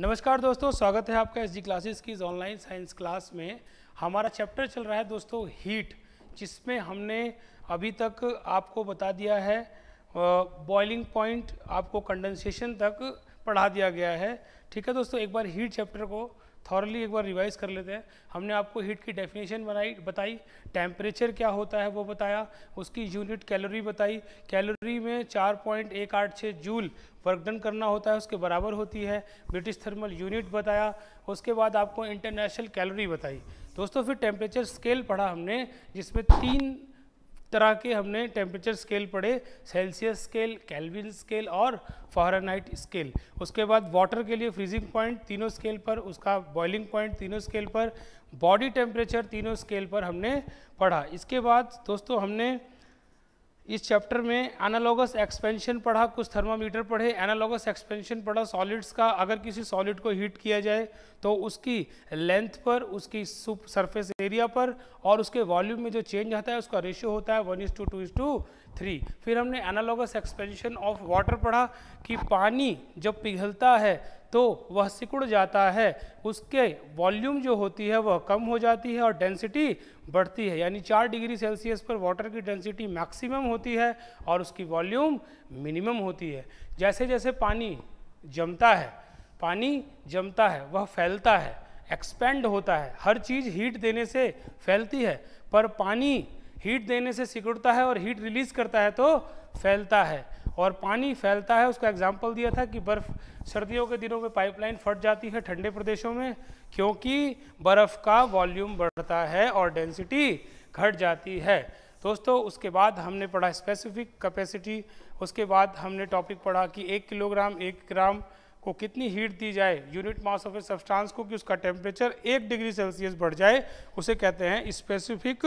नमस्कार दोस्तों स्वागत है आपका एस जी क्लासेस की ऑनलाइन साइंस क्लास में हमारा चैप्टर चल रहा है दोस्तों हीट जिसमें हमने अभी तक आपको बता दिया है बॉइलिंग पॉइंट आपको कंडेंसेशन तक पढ़ा दिया गया है ठीक है दोस्तों एक बार हीट चैप्टर को थॉरली एक बार रिवाइज कर लेते हैं हमने आपको हीट की डेफिनेशन बनाई बताई टेम्परेचर क्या होता है वो बताया उसकी यूनिट कैलोरी बताई कैलोरी में चार पॉइंट एक आठ छः जूल वर्कडन करना होता है उसके बराबर होती है ब्रिटिश थर्मल यूनिट बताया उसके बाद आपको इंटरनेशनल कैलोरी बताई दोस्तों फिर टेम्परेचर स्केल पढ़ा हमने जिसमें तीन तरह के हमने टेम्परेचर स्केल पढ़े सेल्सियस स्केल कैलविन स्केल और फॉरनाइट स्केल उसके बाद वाटर के लिए फ्रीजिंग पॉइंट तीनों स्केल पर उसका बॉइलिंग पॉइंट तीनों स्केल पर बॉडी टेम्परेचर तीनों स्केल पर हमने पढ़ा इसके बाद दोस्तों हमने इस चैप्टर में एनालॉगस एक्सपेंशन पढ़ा कुछ थर्मामीटर पढ़े एनालॉगस एक्सपेंशन पढ़ा सॉलिड्स का अगर किसी सॉलिड को हीट किया जाए तो उसकी लेंथ पर उसकी सरफेस एरिया पर और उसके वॉल्यूम में जो चेंज आता है उसका रेशियो होता है one is two two is two three फिर हमने एनालॉगस एक्सपेंशन ऑफ वाटर पढ़ा कि पानी जब पिघलता है तो वह सिकुड़ जाता है उसके वॉल्यूम जो होती है वह कम हो जाती है और डेंसिटी बढ़ती है यानी चार डिग्री सेल्सियस पर वाटर की डेंसिटी मैक्सिमम होती है और उसकी वॉल्यूम मिनिमम होती है जैसे जैसे पानी जमता है पानी जमता है वह फैलता है एक्सपेंड होता है हर चीज़ हीट देने से फैलती है पर पानी हीट देने से सिकुड़ता है और हीट रिलीज करता है तो फैलता है और पानी फैलता है उसका एग्जाम्पल दिया था कि बर्फ़ सर्दियों के दिनों में पाइपलाइन फट जाती है ठंडे प्रदेशों में क्योंकि बर्फ़ का वॉल्यूम बढ़ता है और डेंसिटी घट जाती है दोस्तों उसके बाद हमने पढ़ा स्पेसिफिक कैपेसिटी उसके बाद हमने टॉपिक पढ़ा कि एक किलोग्राम एक ग्राम को कितनी हीट दी जाए unit mass of a substance को कि उसका टेम्परेचर एक डिग्री सेल्सियस बढ़ जाए उसे कहते हैं specific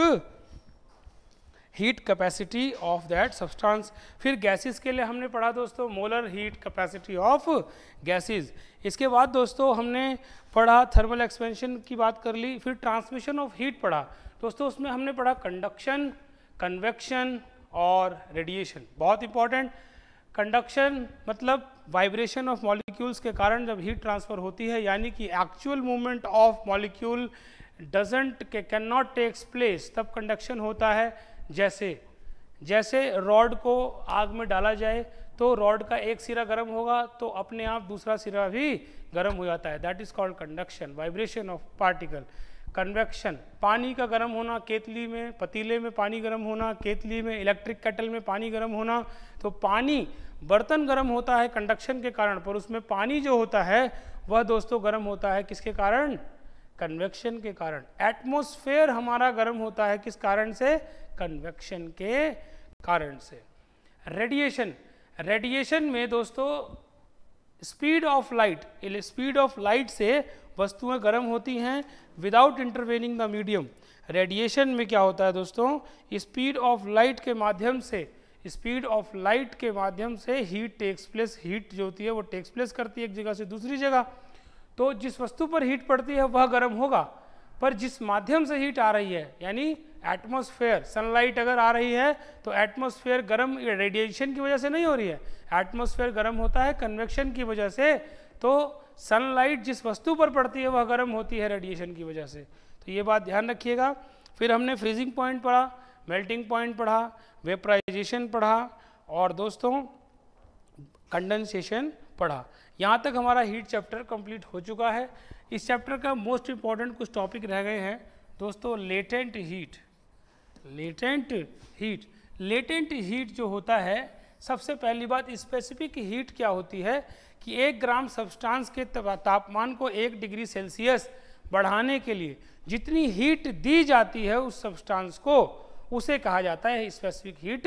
heat capacity of that substance फिर गैसेस के लिए हमने पढ़ा दोस्तों molar heat capacity of gases इसके बाद दोस्तों हमने पढ़ा थर्मल एक्सपेंशन की बात कर ली फिर ट्रांसमिशन ऑफ हीट पढ़ा दोस्तों उसमें हमने पढ़ा कंडक्शन कन्वेक्शन और रेडिएशन बहुत इंपॉर्टेंट कंडक्शन मतलब वाइब्रेशन ऑफ मॉलिक्यूल्स के कारण जब हीट ट्रांसफ़र होती है यानी कि actual movement of molecule doesn't के कैन नॉट टेक्स प्लेस तब कंडक्शन होता है जैसे जैसे रॉड को आग में डाला जाए तो रॉड का एक सिरा गर्म होगा तो अपने आप दूसरा सिरा भी गर्म हो जाता है that is called conduction vibration of particle convection पानी का गर्म होना केतली में पतीले में पानी गर्म होना केतली में इलेक्ट्रिक कैटल में पानी गर्म होना तो पानी बर्तन गर्म होता है कंडक्शन के कारण पर उसमें पानी जो होता है वह दोस्तों गर्म होता है किसके कारण कन्वेक्शन के कारण एटमोसफेयर हमारा गर्म होता है किस कारण से कन्वेक्शन के कारण से रेडिएशन रेडिएशन में दोस्तों speed of light speed of light से वस्तुएं गर्म होती हैं without intervening the medium radiation में क्या होता है दोस्तों स्पीड ऑफ लाइट के माध्यम से स्पीड ऑफ लाइट के माध्यम से हीट टेक्स प्लेस हीट जो होती है वो टेक्स प्लेस करती है एक जगह से दूसरी जगह तो जिस वस्तु पर हीट पड़ती है वह गर्म होगा पर जिस माध्यम से हीट आ रही है यानी एटमॉस्फेयर सनलाइट अगर आ रही है तो एटमॉस्फेयर गर्म रेडिएशन की वजह से नहीं हो रही है एटमॉस्फेयर गर्म होता है कन्वेक्शन की वजह से तो सनलाइट जिस वस्तु पर पड़ती है वह गर्म होती है रेडिएशन की वजह से तो ये बात ध्यान रखिएगा फिर हमने फ्रीजिंग पॉइंट पढ़ा मेल्टिंग पॉइंट पढ़ा वेपराइजेशन पढ़ा और दोस्तों कंडेंसेशन पढ़ा यहाँ तक हमारा हीट चैप्टर कंप्लीट हो चुका है इस चैप्टर का मोस्ट इम्पॉर्टेंट कुछ टॉपिक रह गए हैं दोस्तों latent heat latent heat latent heat जो होता है सबसे पहली बात स्पेसिफिक हीट क्या होती है कि एक ग्राम सब्सटेंस के तापमान को एक डिग्री सेल्सियस बढ़ाने के लिए जितनी हीट दी जाती है उस सब्सटांस को उसे कहा जाता है specific heat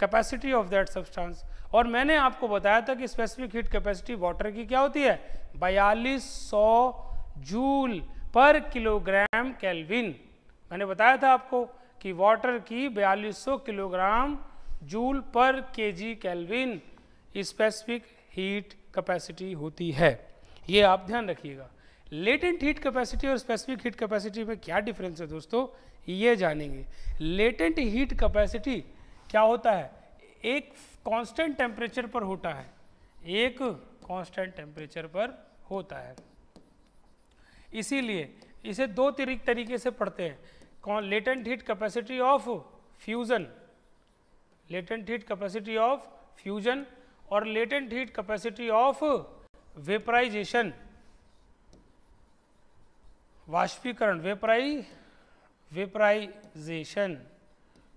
capacity of that substance और मैंने आपको बताया था कि स्पेसिफिक हीट कैपेसिटी वाटर की क्या होती है बयालीस सौ जूल पर किलोग्राम कैलविन मैंने बताया था आपको कि वाटर की बयालीस सौ kilogram joule per K G kelvin specific heat capacity होती है ये आप ध्यान रखिएगा लेटेंट हीट कैपेसिटी और स्पेसिफिक हीट कैपेसिटी में क्या डिफरेंस है दोस्तों ये जानेंगे लेटेंट हीट कैपेसिटी क्या होता है एक कांस्टेंट टेम्परेचर पर होता है एक कांस्टेंट टेम्परेचर पर होता है इसीलिए इसे दो तरीके से पढ़ते हैं latent heat capacity of fusion latent heat capacity of fusion और latent heat capacity of vaporisation वाष्पीकरण वेपराई वेपराइजेशन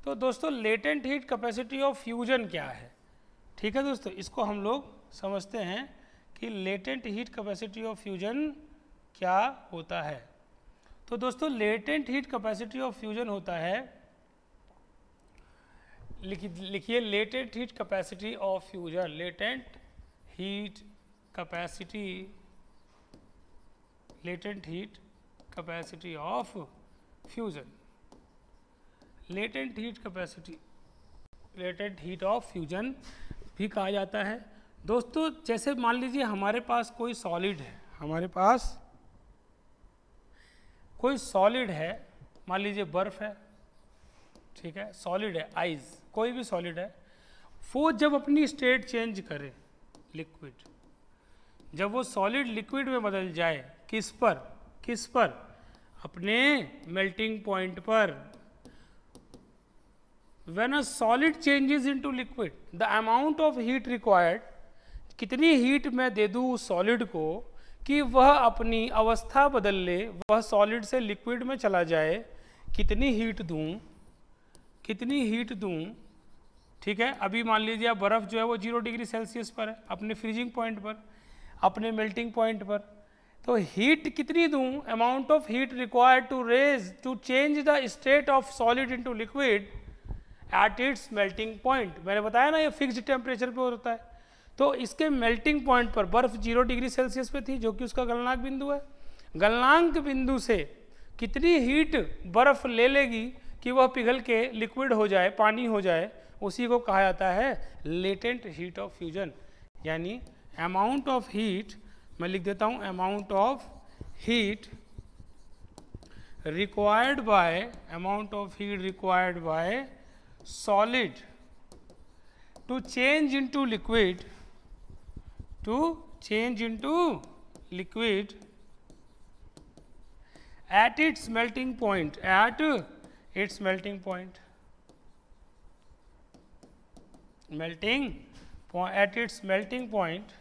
तो दोस्तों latent heat capacity of fusion क्या है ठीक है दोस्तों इसको हम लोग समझते हैं कि latent heat capacity of fusion क्या होता है तो दोस्तों latent heat capacity of fusion होता है लिखिए latent heat capacity of fusion latent heat capacity latent heat capacity of fusion latent heat capacity latent heat of fusion भी कहा जाता है दोस्तों जैसे मान लीजिए हमारे पास कोई सॉलिड है हमारे पास कोई सॉलिड है मान लीजिए बर्फ है ठीक है सॉलिड है आइस कोई भी सॉलिड है वो जब अपनी स्टेट चेंज करे लिक्विड जब वो सॉलिड लिक्विड में बदल जाए किस पर किस पर अपने मेल्टिंग पॉइंट पर when a solid changes into liquid the amount of heat required कितनी हीट मैं दे दूँ उस सॉलिड को कि वह अपनी अवस्था बदल ले वह सॉलिड से लिक्विड में चला जाए कितनी हीट दूँ कितनी हीट दूँ ठीक है अभी मान लीजिए आप बर्फ़ जो है वो जीरो डिग्री सेल्सियस पर है अपने फ्रीजिंग पॉइंट पर अपने मेल्टिंग पॉइंट पर तो हीट कितनी दूँ amount of heat required to raise to change the state of solid to liquid at its melting point मैंने बताया ना ये फिक्स टेम्परेचर पे होता है तो इसके मेल्टिंग पॉइंट पर बर्फ़ जीरो डिग्री सेल्सियस पे थी जो कि उसका गलनांक बिंदु है गलनांक बिंदु से कितनी हीट बर्फ़ ले लेगी कि वह पिघल के लिक्विड हो जाए पानी हो जाए उसी को कहा जाता है लेटेंट हीट ऑफ फ्यूजन यानी अमाउंट ऑफ हीट मैं लिख देता हूँ amount of heat required by amount of heat required by solid to change into liquid to change into liquid at its melting point at its melting point melting at its melting point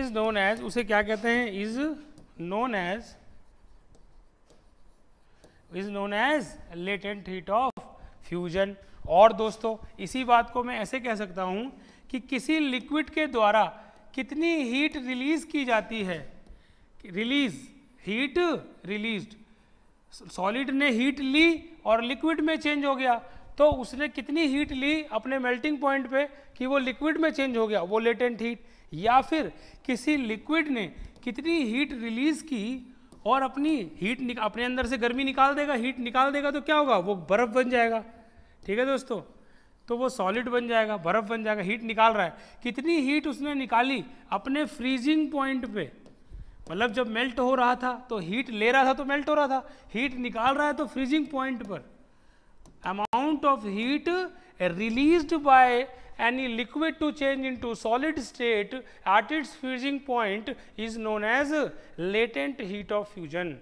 is known as use kya kehte hain is known as is known as latent heat of fusion और दोस्तों इसी बात को मैं ऐसे कह सकता हूँ कि किसी लिक्विड के द्वारा कितनी हीट रिलीज की जाती है रिलीज हीट रिलीज सॉलिड ने हीट ली और लिक्विड में चेंज हो गया तो उसने कितनी हीट ली अपने मेल्टिंग पॉइंट पे कि वो लिक्विड में चेंज हो गया वो लेटेंट हीट या फिर किसी लिक्विड ने कितनी हीट रिलीज की और अपनी हीट अपने अंदर से गर्मी निकाल देगा हीट निकाल देगा तो क्या होगा वो बर्फ़ बन जाएगा ठीक है दोस्तों तो वो सॉलिड बन जाएगा बर्फ बन जाएगा हीट निकाल रहा है कितनी हीट उसने निकाली अपने फ्रीजिंग पॉइंट पे मतलब जब मेल्ट हो रहा था तो हीट ले रहा था तो मेल्ट हो रहा था हीट निकाल रहा है तो फ्रीजिंग पॉइंट पर amount of heat released by any liquid to change into solid state at its freezing point is known as latent heat of fusion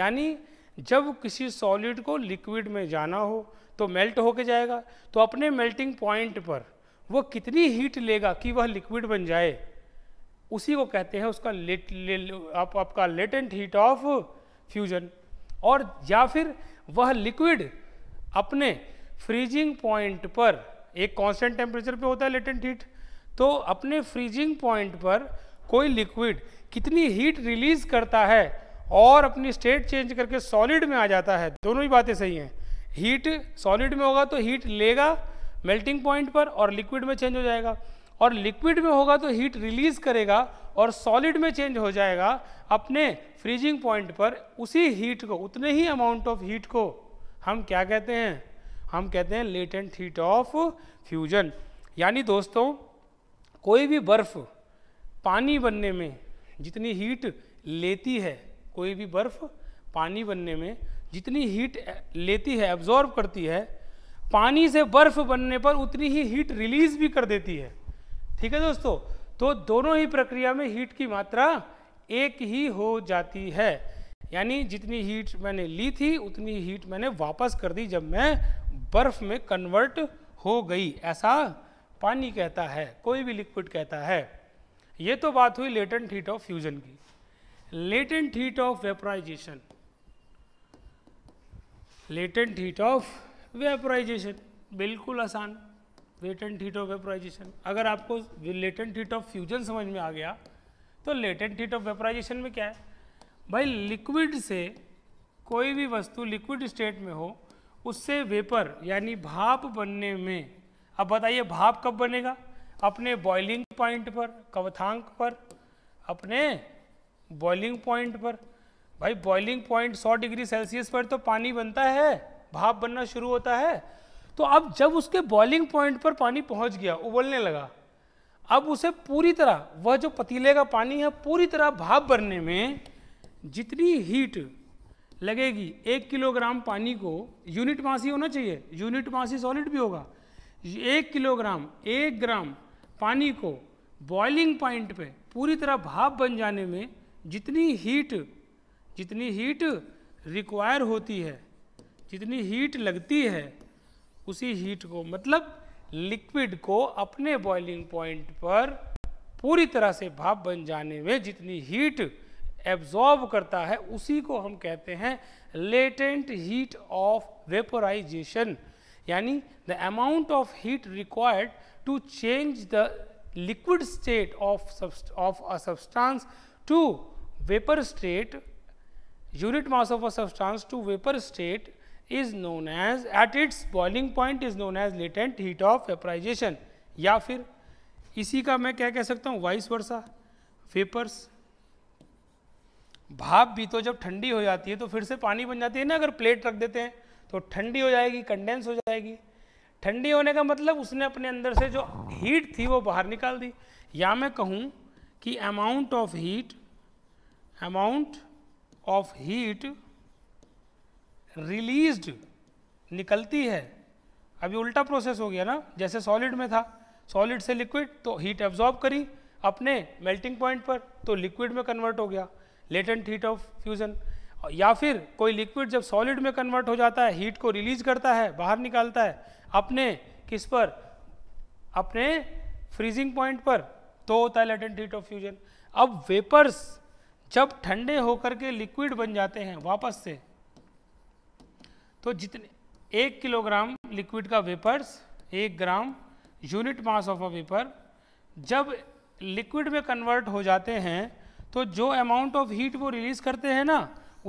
यानी जब किसी सॉलिड को लिक्विड में जाना हो तो मेल्ट होके जाएगा तो अपने मेल्टिंग पॉइंट पर वो कितनी हीट लेगा कि वह लिक्विड बन जाए उसी को कहते हैं उसका लेट ले, आप, आपका लेटेंट हीट ऑफ फ्यूजन और या फिर वह लिक्विड अपने फ्रीजिंग पॉइंट पर एक कांस्टेंट टेम्परेचर पे होता है लेटेंट हीट तो अपने फ्रीजिंग पॉइंट पर कोई लिक्विड कितनी हीट रिलीज करता है और अपनी स्टेट चेंज करके सॉलिड में आ जाता है दोनों ही बातें सही हैं हीट सॉलिड में होगा तो हीट लेगा मेल्टिंग पॉइंट पर और लिक्विड में चेंज हो जाएगा और लिक्विड में होगा तो हीट रिलीज करेगा और सॉलिड में चेंज हो जाएगा अपने फ्रीजिंग पॉइंट पर उसी हीट को उतने ही अमाउंट ऑफ हीट को हम क्या कहते हैं हम कहते हैं लेटेंट हीट ऑफ फ्यूजन यानी दोस्तों कोई भी बर्फ़ पानी बनने में जितनी हीट लेती है कोई भी बर्फ़ पानी बनने में जितनी हीट लेती है एब्जॉर्ब करती है पानी से बर्फ बनने पर उतनी ही हीट रिलीज भी कर देती है ठीक है दोस्तों तो दोनों ही प्रक्रिया में हीट की मात्रा एक ही हो जाती है यानी जितनी हीट मैंने ली थी उतनी हीट मैंने वापस कर दी जब मैं बर्फ में कन्वर्ट हो गई ऐसा पानी कहता है कोई भी लिक्विड कहता है ये तो बात हुई लेटेंट हीट ऑफ फ्यूजन की latent heat of vaporisation latent heat of vaporisation बिल्कुल आसान लेटेंट हीट ऑफ वेपराइजेशन अगर आपको लेटेंट हीट ऑफ फ्यूजन समझ में आ गया तो लेटेंट हीट ऑफ वेपराइजेशन में क्या है भाई लिक्विड से कोई भी वस्तु लिक्विड स्टेट में हो उससे वेपर यानी भाप बनने में अब बताइए भाप कब बनेगा अपने बॉइलिंग पॉइंट पर कवथांक पर अपने बॉइलिंग पॉइंट पर भाई बॉइलिंग पॉइंट 100 डिग्री सेल्सियस पर तो पानी बनता है भाप बनना शुरू होता है तो अब जब उसके बॉइलिंग पॉइंट पर पानी पहुंच गया उबलने लगा अब उसे पूरी तरह वह जो पतीले का पानी है पूरी तरह भाप बनने में जितनी हीट लगेगी एक किलोग्राम पानी को यूनिट मासी होना चाहिए यूनिट मासी सॉलिड भी होगा एक किलोग्राम एक ग्राम पानी को बॉइलिंग पॉइंट पे पूरी तरह भाप बन जाने में जितनी हीट जितनी हीट रिक्वायर होती है जितनी हीट लगती है उसी हीट को मतलब लिक्विड को अपने बॉइलिंग पॉइंट पर पूरी तरह से भाप बन जाने में जितनी हीट एब्जॉर्ब करता है उसी को हम कहते हैं लेटेंट हीट ऑफ वेपोराइजेशन यानी the amount of heat required to change the liquid state of of a substance to vapour state unit mass of a substance to vapor state is known as at its boiling point is known as latent heat of vaporization या फिर इसी का मैं क्या कह सकता हूँ vice versa vapours भाप भी तो जब ठंडी हो जाती है तो फिर से पानी बन जाती है ना अगर प्लेट रख देते हैं तो ठंडी हो जाएगी कंडेंस हो जाएगी ठंडी होने का मतलब उसने अपने अंदर से जो हीट थी वो बाहर निकाल दी या मैं कहूँ कि amount of heat amount of heat released निकलती है अभी उल्टा प्रोसेस हो गया ना जैसे सॉलिड में था सॉलिड से लिक्विड तो हीट एब्जॉर्ब करी अपने मेल्टिंग पॉइंट पर तो लिक्विड में कन्वर्ट हो गया लेटेंट हीट ऑफ फ्यूज़न या फिर कोई लिक्विड जब सॉलिड में कन्वर्ट हो जाता है हीट को रिलीज करता है बाहर निकालता है अपने किस पर अपने फ्रीजिंग पॉइंट पर तो होता है लेटेंट हीट ऑफ फ्यूजन अब वेपर्स जब ठंडे होकर के लिक्विड बन जाते हैं वापस से तो जितने एक किलोग्राम लिक्विड का वेपर्स एक gram unit mass of a vapour जब लिक्विड में कन्वर्ट हो जाते हैं तो जो अमाउंट ऑफ हीट वो रिलीज करते हैं ना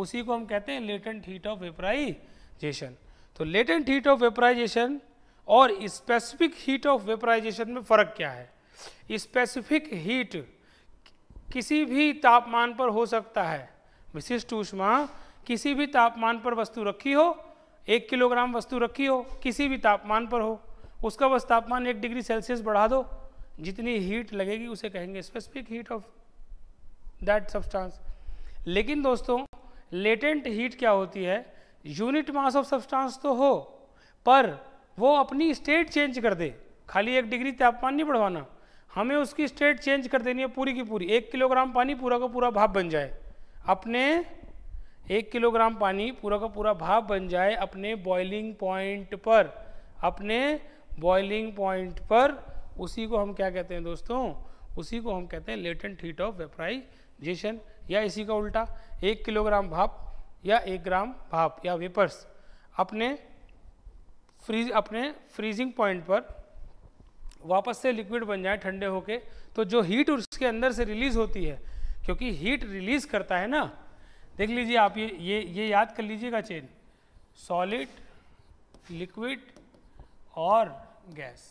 उसी को हम कहते हैं लेटेंट हीट ऑफ वेपराइजेशन तो लेटेंट हीट ऑफ वेपराइजेशन और स्पेसिफिक हीट ऑफ वेपराइजेशन में फ़र्क क्या है स्पेसिफिक हीट किसी भी तापमान पर हो सकता है विशिष्ट ऊष्मा किसी भी तापमान पर वस्तु रखी हो एक किलोग्राम वस्तु रखी हो किसी भी तापमान पर हो उसका बस तापमान एक डिग्री सेल्सियस बढ़ा दो जितनी हीट लगेगी उसे कहेंगे specific heat of that substance लेकिन दोस्तों लेटेंट हीट क्या होती है यूनिट मास ऑफ सब्सटेंस तो हो पर वो अपनी स्टेट चेंज कर दे खाली एक डिग्री तापमान नहीं बढ़वाना हमें उसकी स्टेट चेंज कर देनी है पूरी की पूरी एक किलोग्राम पानी पूरा का पूरा भाप बन जाए अपने एक किलोग्राम पानी पूरा का पूरा भाप बन जाए अपने बॉइलिंग पॉइंट पर अपने बॉइलिंग पॉइंट पर उसी को हम क्या कहते हैं दोस्तों उसी को हम कहते हैं लेटेंट हीट ऑफ वेपराइजेशन या इसी का उल्टा एक किलोग्राम भाप या एक ग्राम भाप या वेपर्स अपने फ्रीज अपने फ्रीजिंग पॉइंट पर वापस से लिक्विड बन जाए ठंडे होके तो जो हीट उसके अंदर से रिलीज़ होती है क्योंकि हीट रिलीज़ करता है ना देख लीजिए आप ये ये ये याद कर लीजिएगा चेन सॉलिड लिक्विड और गैस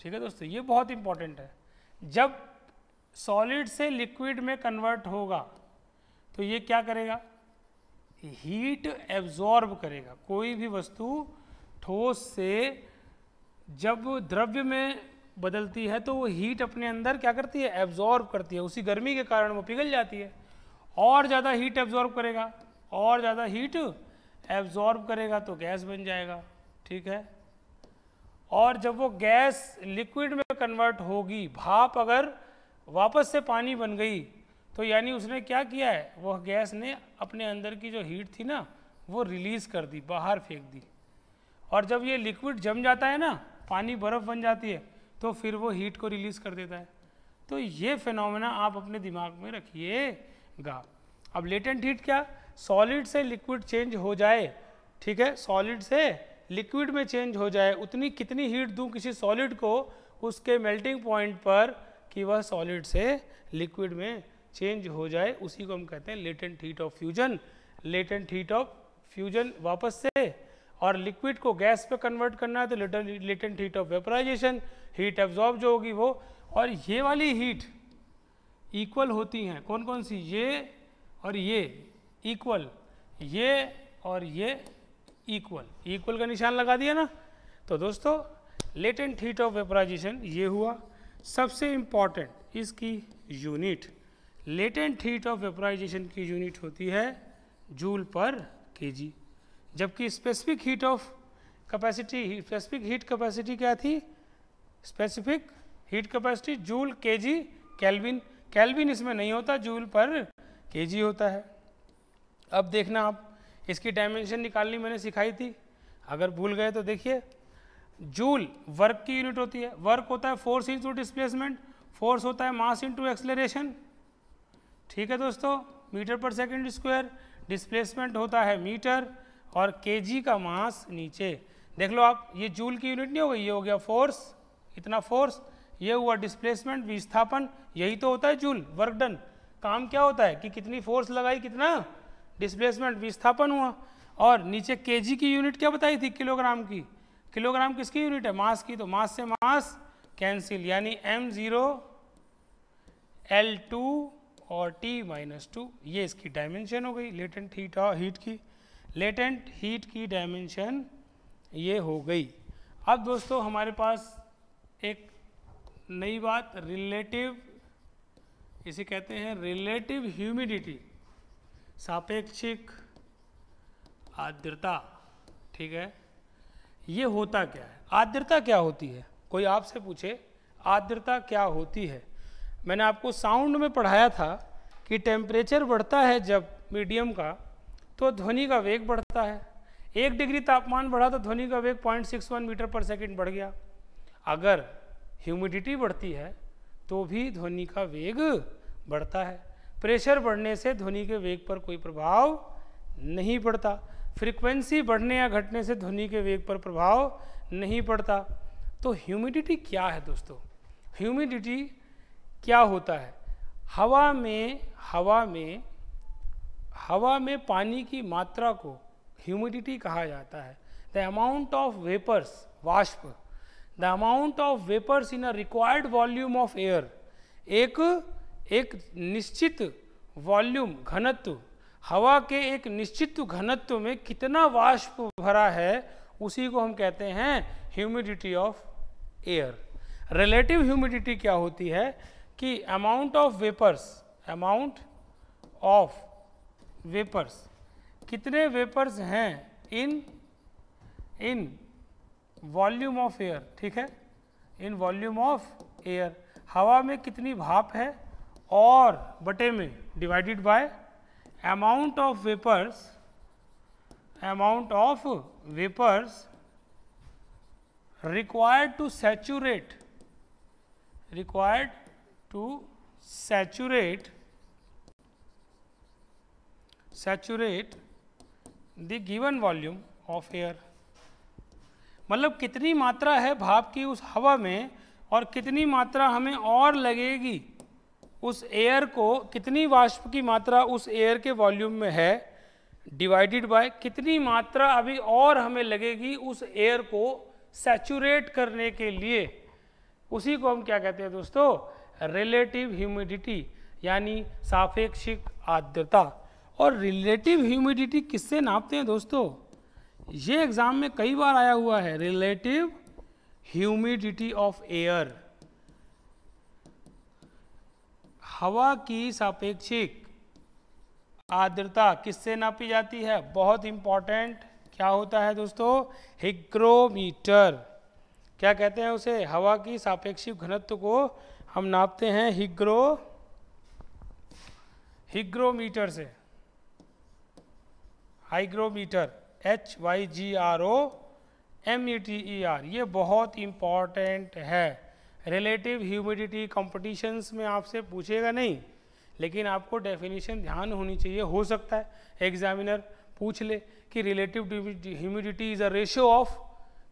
ठीक है दोस्तों ये बहुत इंपॉर्टेंट है जब सॉलिड से लिक्विड में कन्वर्ट होगा तो ये क्या करेगा हीट एब्जॉर्ब करेगा कोई भी वस्तु ठोस से जब द्रव्य में बदलती है तो वो हीट अपने अंदर क्या करती है एब्जॉर्ब करती है उसी गर्मी के कारण वो पिघल जाती है और ज़्यादा हीट एब्जॉर्ब करेगा और ज़्यादा हीट एब्जॉर्ब करेगा तो गैस बन जाएगा ठीक है और जब वो गैस लिक्विड में कन्वर्ट होगी भाप अगर वापस से पानी बन गई तो यानी उसने क्या किया है वह गैस ने अपने अंदर की जो हीट थी ना वो रिलीज़ कर दी बाहर फेंक दी और जब ये लिक्विड जम जाता है ना पानी बर्फ़ बन जाती है तो फिर वो हीट को रिलीज़ कर देता है तो ये फिनोमेना आप अपने दिमाग में रखिएगा अब लेटेंट हीट क्या सॉलिड से लिक्विड चेंज हो जाए ठीक है सॉलिड से लिक्विड में चेंज हो जाए उतनी कितनी हीट दूं किसी सॉलिड को उसके मेल्टिंग पॉइंट पर कि वह सॉलिड से लिक्विड में चेंज हो जाए उसी को हम कहते हैं latent heat of fusion latent heat of fusion वापस से और लिक्विड को गैस पे कन्वर्ट करना है तो latent heat of vaporisation heat absorb जो होगी वो और ये वाली हीट इक्वल होती हैं कौन कौन सी ये और ये इक्वल ये और ये इक्वल इक्वल का निशान लगा दिया ना तो दोस्तों लेटेंट हीट ऑफ वेपराइजेशन ये हुआ सबसे इम्पॉर्टेंट इसकी unit latent heat of vaporisation की यूनिट होती है जूल पर केजी जबकि specific heat of capacity specific heat capacity क्या थी specific heat capacity joule KG kelvin kelvin इसमें नहीं होता जूल पर केजी होता है अब देखना आप इसकी डायमेंशन निकालनी मैंने सिखाई थी अगर भूल गए तो देखिए जूल वर्क की यूनिट होती है वर्क होता है फोर्स इंटू डिस्प्लेसमेंट फोर्स होता है मास इंटू एक्सलेशन ठीक है दोस्तों मीटर पर सेकेंड स्क्वायर डिस्प्लेसमेंट होता है मीटर और के का मास नीचे देख लो आप ये जूल की यूनिट नहीं हो गई ये हो गया फोर्स इतना फोर्स ये हुआ डिस्प्लेसमेंट विस्थापन यही तो होता है जूल वर्क डन काम क्या होता है कि कितनी फोर्स लगाई कितना डिस्प्लेसमेंट विस्थापन हुआ और नीचे के की यूनिट क्या बताई थी किलोग्राम की किलोग्राम किसकी यूनिट है मास की तो मास से मास कैंसिल यानी एम ज़ीरो एल टू और टी माइनस टू ये इसकी डायमेंशन हो गई लेटेंट हीट हीट की लेटेंट हीट की डायमेंशन ये हो गई अब दोस्तों हमारे पास एक नई बात रिलेटिव इसे कहते हैं रिलेटिव ह्यूमिडिटी सापेक्षिक आर्द्रता ठीक है ये होता क्या है आर्द्रता क्या होती है कोई आपसे पूछे आर्द्रता क्या होती है मैंने आपको साउंड में पढ़ाया था कि टेम्परेचर बढ़ता है जब मीडियम का तो ध्वनि का वेग बढ़ता है एक डिग्री तापमान बढ़ा तो ध्वनि का वेग 0.61 मीटर पर सेकंड बढ़ गया अगर ह्यूमिडिटी बढ़ती है तो भी ध्वनि का वेग बढ़ता है प्रेशर बढ़ने से ध्वनि के वेग पर कोई प्रभाव नहीं पड़ता फ्रीक्वेंसी बढ़ने या घटने से ध्वनि के वेग पर प्रभाव नहीं पड़ता तो ह्यूमिडिटी क्या है दोस्तों ह्यूमिडिटी क्या होता है हवा में हवा में हवा में पानी की मात्रा को ह्यूमिडिटी कहा जाता है द अमाउंट ऑफ वेपर्स वाष्प the amount of vapours in a required volume of air एक एक निश्चित वॉल्यूम घनत्व हवा के एक निश्चित घनत्व में कितना वाष्प भरा है उसी को हम कहते हैं humidity of air relative humidity क्या होती है कि amount of vapours amount of vapours कितने वेपर्स हैं in in volume of air ठीक है इन वॉल्यूम ऑफ एयर हवा में कितनी भाप है और बटे में divided by amount of vapours amount of vapours required to saturate required to saturate saturate the given volume of air मतलब कितनी मात्रा है भाप की उस हवा में और कितनी मात्रा हमें और लगेगी उस एयर को कितनी वाष्प की मात्रा उस एयर के वॉल्यूम में है डिवाइडेड बाय कितनी मात्रा अभी और हमें लगेगी उस एयर को सैचुरेट करने के लिए उसी को हम क्या कहते हैं दोस्तों रिलेटिव ह्यूमिडिटी यानी सापेक्षिक आर्द्रता और रिलेटिव ह्यूमिडिटी किससे नापते हैं दोस्तों ये एग्ज़ाम में कई बार आया हुआ है रिलेटिव ह्यूमिडिटी ऑफ एयर हवा की सापेक्षिक आर्द्रता किससे नापी जाती है बहुत इंपॉर्टेंट क्या होता है दोस्तों हिग्रोमीटर क्या कहते हैं उसे हवा की सापेक्षिक घनत्व को हम नापते हैं हिग्रो हिग्रोमीटर से hygrometer H Y G R O M E T E R ये बहुत इम्पॉर्टेंट है रिलेटिव ह्यूमिडिटी कॉम्पिटिशन्स में आपसे पूछेगा नहीं लेकिन आपको डेफिनेशन ध्यान होनी चाहिए हो सकता है एग्जामिनर पूछ ले कि relative humidity is a ratio of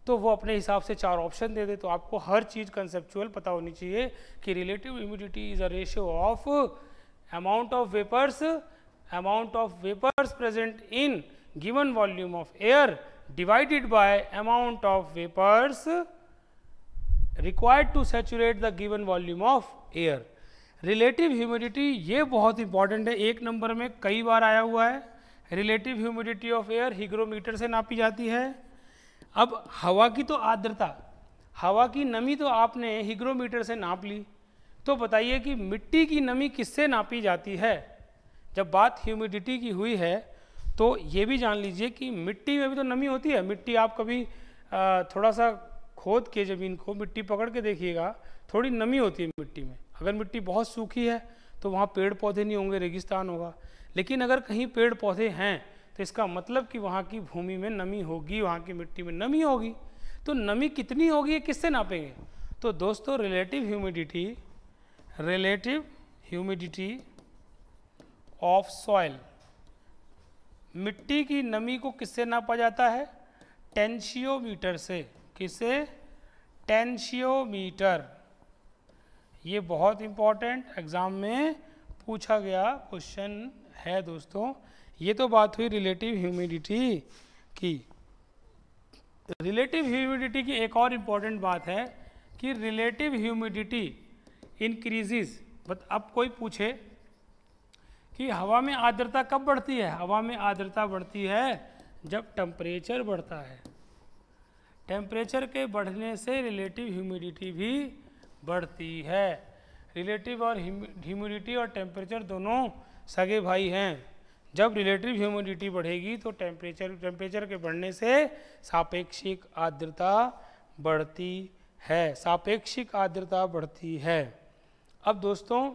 तो वो अपने हिसाब से चार ऑप्शन दे दे तो आपको हर चीज़ कंसेप्चुअल पता होनी चाहिए कि relative humidity is a ratio of amount of vapours amount of vapours present in given volume of air divided by amount of vapours required to saturate the given volume of air relative humidity ये बहुत important है एक number में कई बार आया हुआ है relative humidity of air hygrometer से नापी जाती है अब हवा की तो आर्द्रता हवा की नमी तो आपने हिग्रोमीटर से नाप ली तो बताइए कि मिट्टी की नमी किससे नापी जाती है जब बात ह्यूमिडिटी की हुई है तो ये भी जान लीजिए कि मिट्टी में भी तो नमी होती है मिट्टी आप कभी थोड़ा सा खोद के ज़मीन को मिट्टी पकड़ के देखिएगा थोड़ी नमी होती है मिट्टी में अगर मिट्टी बहुत सूखी है तो वहाँ पेड़ पौधे नहीं होंगे रेगिस्तान होगा लेकिन अगर कहीं पेड़ पौधे हैं तो इसका मतलब कि वहाँ की भूमि में नमी होगी वहाँ की मिट्टी में नमी होगी तो नमी कितनी होगी ये किससे नापेंगे तो दोस्तों relative humidity relative humidity of soil मिट्टी की नमी को किससे नापा जाता है टेंशियोमीटर से किसे टेंशियोमीटर ये बहुत इम्पॉर्टेंट एग्ज़ाम में पूछा गया क्वेश्चन है दोस्तों ये तो बात हुई रिलेटिव ह्यूमिडिटी की रिलेटिव ह्यूमिडिटी की एक और इम्पॉर्टेंट बात है कि रिलेटिव ह्यूमिडिटी इंक्रीजिज बट अब कोई पूछे कि हवा में आर्द्रता कब बढ़ती है हवा में आर्द्रता बढ़ती है जब टेम्परेचर बढ़ता है टेम्परेचर के बढ़ने से रिलेटिव ह्यूमिडिटी भी बढ़ती है रिलेटिव और ह्यूमिडिटी और टेम्परेचर दोनों सगे भाई हैं जब रिलेटिव ह्यूमिडिटी बढ़ेगी तो टेम्परेचर टेम्परेचर के बढ़ने से सापेक्षिक आर्द्रता बढ़ती है सापेक्षिक आर्द्रता बढ़ती है अब दोस्तों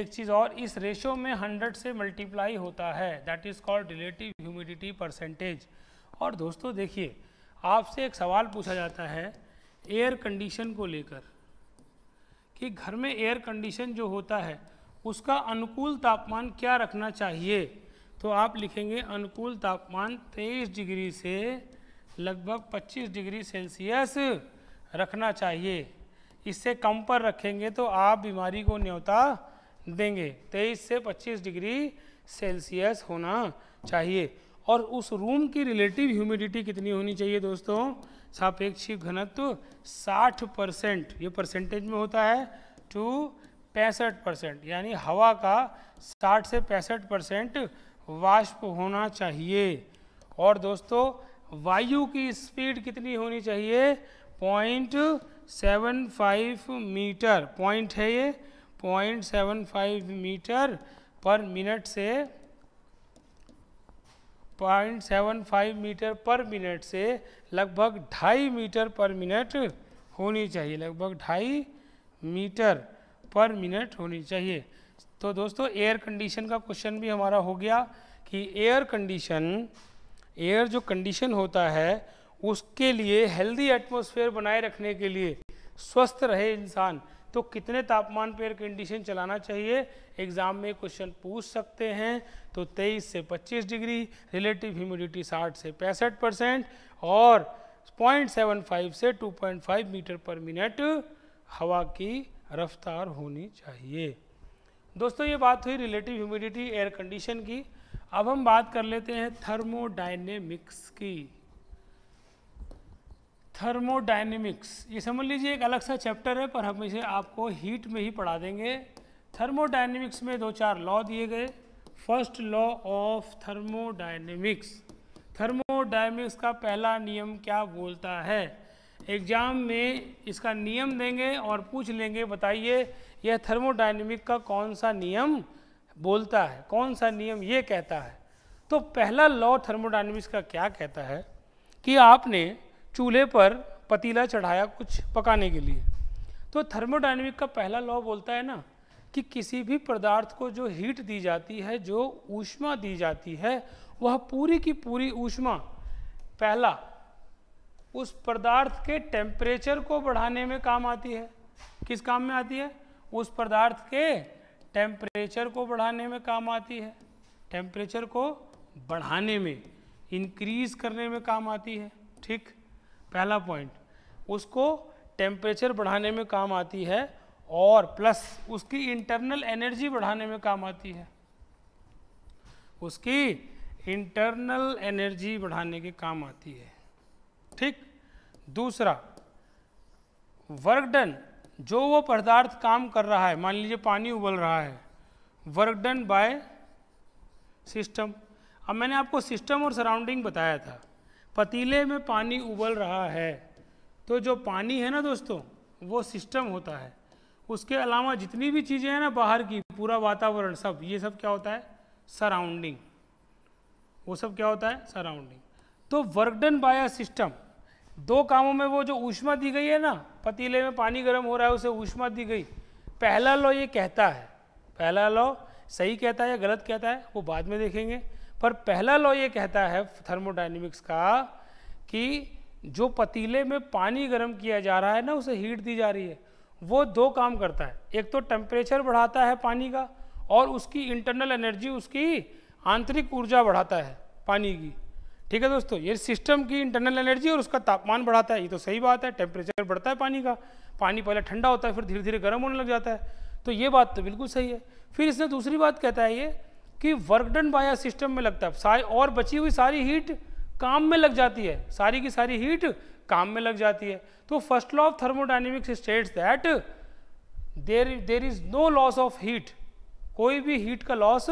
एक चीज़ और इस रेशो में हंड्रेड से मल्टीप्लाई होता है that is called relative humidity percentage और दोस्तों देखिए आपसे एक सवाल पूछा जाता है एयर कंडीशन को लेकर कि घर में एयर कंडीशन जो होता है उसका अनुकूल तापमान क्या रखना चाहिए तो आप लिखेंगे अनुकूल तापमान 23 डिग्री से लगभग 25 डिग्री सेल्सियस रखना चाहिए इससे कम पर रखेंगे तो आप बीमारी को न्योता देंगे 23 से 25 डिग्री सेल्सियस होना चाहिए और उस रूम की रिलेटिव ह्यूमिडिटी कितनी होनी चाहिए दोस्तों सापेक्षिक घनत्व 60 परसेंट ये परसेंटेज में होता है टू पैंसठ परसेंट यानी हवा का 60 से पैंसठ परसेंट वाष्प होना चाहिए और दोस्तों वायु की स्पीड कितनी होनी चाहिए point seven five metre point है ये point seven five metre per minute से point seven five metre per minute से लगभग ढाई मीटर पर मिनट होनी चाहिए लगभग ढाई मीटर पर मिनट होनी चाहिए तो दोस्तों एयर कंडीशन का क्वेश्चन भी हमारा हो गया कि एयर कंडीशन एयर जो कंडीशन होता है उसके लिए हेल्दी एटमॉस्फेयर बनाए रखने के लिए स्वस्थ रहे इंसान तो कितने तापमान पर कंडीशन चलाना चाहिए एग्ज़ाम में क्वेश्चन पूछ सकते हैं तो 23 से 25 डिग्री रिलेटिव ह्यूमिडिटी 60 से पैंसठ परसेंट और 0.75 से 2.5 मीटर पर मिनट हवा की रफ्तार होनी चाहिए दोस्तों ये बात हुई रिलेटिव ह्यूमिडिटी एयर कंडीशन की अब हम बात कर लेते हैं थर्मोडाइनेमिक्स की थर्मोडाइनमिक्स ये समझ लीजिए एक अलग सा चैप्टर है पर हम इसे आपको हीट में ही पढ़ा देंगे थर्मोडाइनमिक्स में दो चार लॉ दिए गए first law of thermodynamics thermodynamics का पहला नियम क्या बोलता है एग्जाम में इसका नियम देंगे और पूछ लेंगे बताइए यह थर्मोडाइनमिक का कौन सा नियम बोलता है कौन सा नियम ये कहता है तो पहला लॉ थर्मोडाइनमिक्स का क्या कहता है कि आपने चूल्हे पर पतीला चढ़ाया कुछ पकाने के लिए तो थर्मोडाइनमिक का पहला लॉ बोलता है ना कि किसी भी पदार्थ को जो हीट दी जाती है जो ऊष्मा दी जाती है वह पूरी की पूरी ऊष्मा पहला उस पदार्थ के टेम्परेचर को बढ़ाने में काम आती है किस काम में आती है उस पदार्थ के टेम्परेचर को बढ़ाने में काम आती है टेम्परेचर को बढ़ाने में इंक्रीज करने में काम आती है ठीक पहला पॉइंट उसको टेम्परेचर बढ़ाने में काम आती है और प्लस उसकी इंटरनल एनर्जी बढ़ाने में काम आती है उसकी इंटरनल एनर्जी बढ़ाने के काम आती है ठीक दूसरा वर्क डन जो वो पदार्थ काम कर रहा है मान लीजिए पानी उबल रहा है वर्क डन बाय सिस्टम अब मैंने आपको सिस्टम और सराउंडिंग बताया था पतीले में पानी उबल रहा है तो जो पानी है ना दोस्तों वो सिस्टम होता है उसके अलावा जितनी भी चीज़ें हैं ना बाहर की पूरा वातावरण सब ये सब क्या होता है सराउंडिंग वो सब क्या होता है सराउंडिंग तो work done by a system दो कामों में वो जो ऊष्मा दी गई है ना पतीले में पानी गर्म हो रहा है उसे ऊष्मा दी गई पहला लॉ ये कहता है पहला लॉ सही कहता है या गलत कहता है वो बाद में देखेंगे पर पहला लॉ ये कहता है थर्मोडाइनमिक्स का कि जो पतीले में पानी गर्म किया जा रहा है ना उसे हीट दी जा रही है वो दो काम करता है एक तो टेम्परेचर बढ़ाता है पानी का और उसकी इंटरनल एनर्जी उसकी आंतरिक ऊर्जा बढ़ाता है पानी की ठीक है दोस्तों ये सिस्टम की इंटरनल एनर्जी और उसका तापमान बढ़ाता है ये तो सही बात है टेम्परेचर बढ़ता है पानी का पानी पहले ठंडा होता है फिर धीरे धीरे गर्म होने लग जाता है तो ये बात तो बिल्कुल सही है फिर इसने दूसरी बात कहता है ये कि वर्क डन बाया सिस्टम में लगता है और बची हुई सारी हीट काम में लग जाती है सारी की सारी हीट काम में लग जाती है तो first law of thermodynamics states that there there is no loss of heat कोई भी हीट का लॉस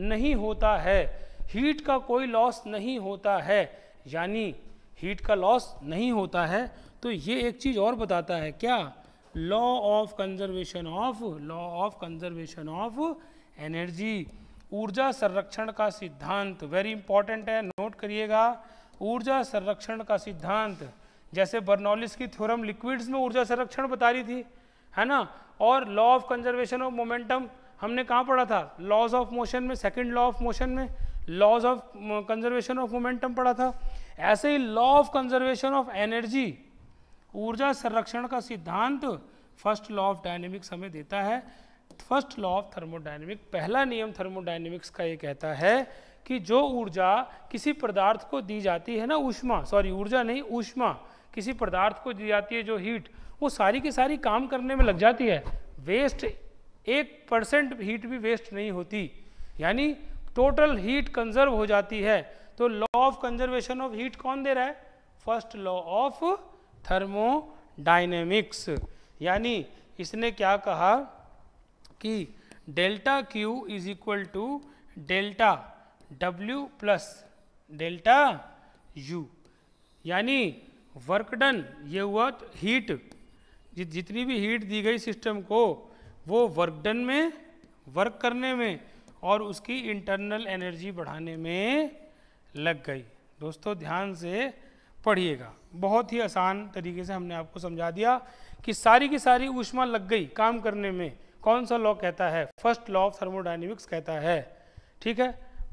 नहीं होता है हीट का कोई लॉस नहीं होता है यानी हीट का लॉस नहीं होता है तो ये एक चीज़ और बताता है क्या law of conservation of law of conservation of energy ऊर्जा संरक्षण का सिद्धांत वेरी इंपॉर्टेंट है नोट करिएगा ऊर्जा संरक्षण का सिद्धांत जैसे बर्नॉलिस की थ्योरम लिक्विड्स में ऊर्जा संरक्षण बता रही थी है ना और law of conservation of momentum हमने कहाँ पढ़ा था लॉज ऑफ मोशन में सेकंड लॉ ऑफ मोशन में laws of conservation of momentum पढ़ा था ऐसे ही law of conservation of energy ऊर्जा संरक्षण का सिद्धांत फर्स्ट लॉ ऑफ डायनेमिक्स हमें देता है फर्स्ट लॉ ऑफ थर्मोडाइनमिक पहला नियम थर्मोडाइनमिक्स का ये कहता है कि जो ऊर्जा किसी पदार्थ को दी जाती है ना ऊष्मा सॉरी ऊर्जा नहीं ऊष्मा किसी पदार्थ को दी जाती है जो हीट वो सारी की सारी काम करने में लग जाती है वेस्ट एक परसेंट हीट भी वेस्ट नहीं होती यानी टोटल हीट कंजर्व हो जाती है तो law of conservation of heat कौन दे रहा है फर्स्ट लॉ ऑफ थर्मोडाइनेमिक्स यानी इसने क्या कहा कि delta Q is equal to delta W plus delta U यानी वर्क डन ये हुआ तो हीट जि, जितनी भी हीट दी गई सिस्टम को वो वर्क डन में वर्क करने में और उसकी इंटरनल एनर्जी बढ़ाने में लग गई दोस्तों ध्यान से पढ़िएगा बहुत ही आसान तरीके से हमने आपको समझा दिया कि सारी की सारी ऊष्मा लग गई काम करने में कौन सा लॉ कहता है फर्स्ट लॉ ऑफ थर्मोडाइनमिक्स कहता है ठीक है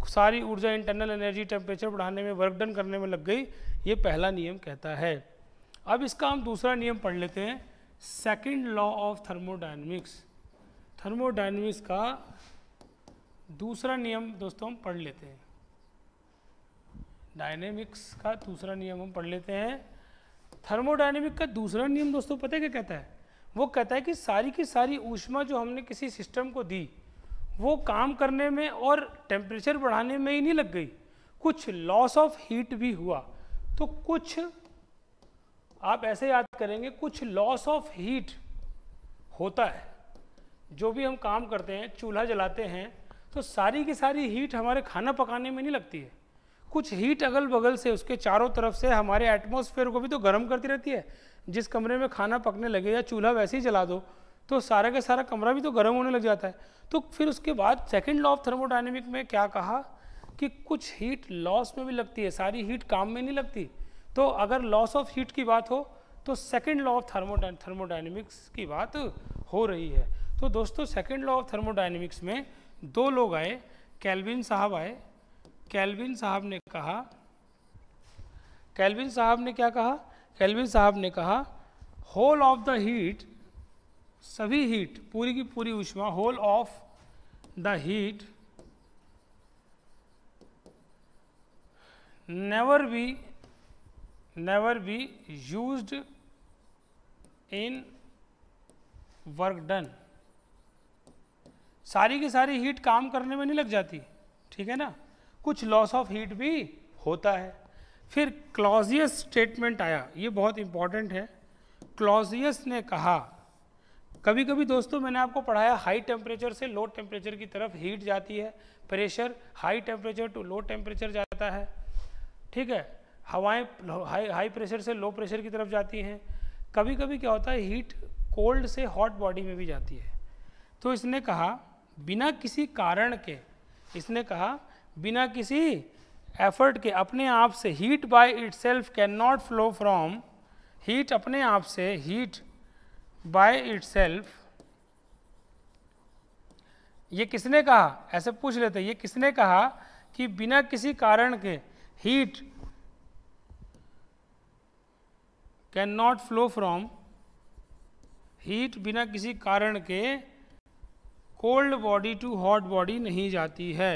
सारी ऊर्जा इंटरनल एनर्जी टेम्परेचर बढ़ाने में वर्क डन करने में लग गई ये पहला नियम कहता है अब इसका हम दूसरा नियम पढ़ लेते हैं second law of thermodynamics thermodynamics का दूसरा नियम दोस्तों हम पढ़ लेते हैं डायनेमिक्स का दूसरा नियम हम पढ़ लेते हैं थर्मोडायनेमिक का दूसरा नियम दोस्तों पता है क्या कहता है वो कहता है कि सारी की सारी ऊष्मा जो हमने किसी सिस्टम को दी वो काम करने में और टेम्परेचर बढ़ाने में ही नहीं लग गई कुछ लॉस ऑफ हीट भी हुआ तो कुछ आप ऐसे याद करेंगे कुछ लॉस ऑफ हीट होता है जो भी हम काम करते हैं चूल्हा जलाते हैं तो सारी की सारी हीट हमारे खाना पकाने में नहीं लगती है कुछ हीट अगल बगल से उसके चारों तरफ से हमारे एटमोसफेयर को भी तो गर्म करती रहती है जिस कमरे में खाना पकने लगे या चूल्हा वैसे ही जला दो तो सारा का सारा कमरा भी तो गर्म होने लग जाता है तो फिर उसके बाद सेकेंड लॉ ऑफ थर्मोडाइनमिक में क्या कहा कि कुछ हीट लॉस में भी लगती है सारी हीट काम में नहीं लगती तो अगर लॉस ऑफ हीट की बात हो तो second law of thermo thermodynamics की बात हो रही है तो दोस्तों सेकेंड लॉ ऑफ थर्मोडाइनमिक्स में दो लोग आए कैलविन साहब आए कैलविन साहब ने कहा कैलविन साहब ने क्या कहा कैलविन साहब ने कहा होल ऑफ द हीट सभी हीट पूरी की पूरी ऊष्मा whole of the heat never be never be use in work done सारी की सारी हीट काम करने में नहीं लग जाती ठीक है ना कुछ लॉस ऑफ हीट भी होता है फिर क्लॉजियस स्टेटमेंट आया ये बहुत इंपॉर्टेंट है क्लॉजियस ने कहा कभी कभी दोस्तों मैंने आपको पढ़ाया हाई टेम्परेचर से लो टेम्परेचर की तरफ हीट जाती है pressure high temperature to low temperature जाता है ठीक है हवाएं हाई हाई प्रेशर से लो प्रेशर की तरफ जाती हैं कभी कभी क्या होता है हीट कोल्ड से हॉट बॉडी में भी जाती है तो इसने कहा बिना किसी कारण के इसने कहा बिना किसी एफर्ट के अपने आप से heat by itself cannot flow from heat अपने आप से हीट बाय इट सेल्फ ये किसने कहा ऐसे पूछ लेते ये किसने कहा कि बिना किसी कारण के heat cannot flow from heat बिना किसी कारण के cold body to hot body नहीं जाती है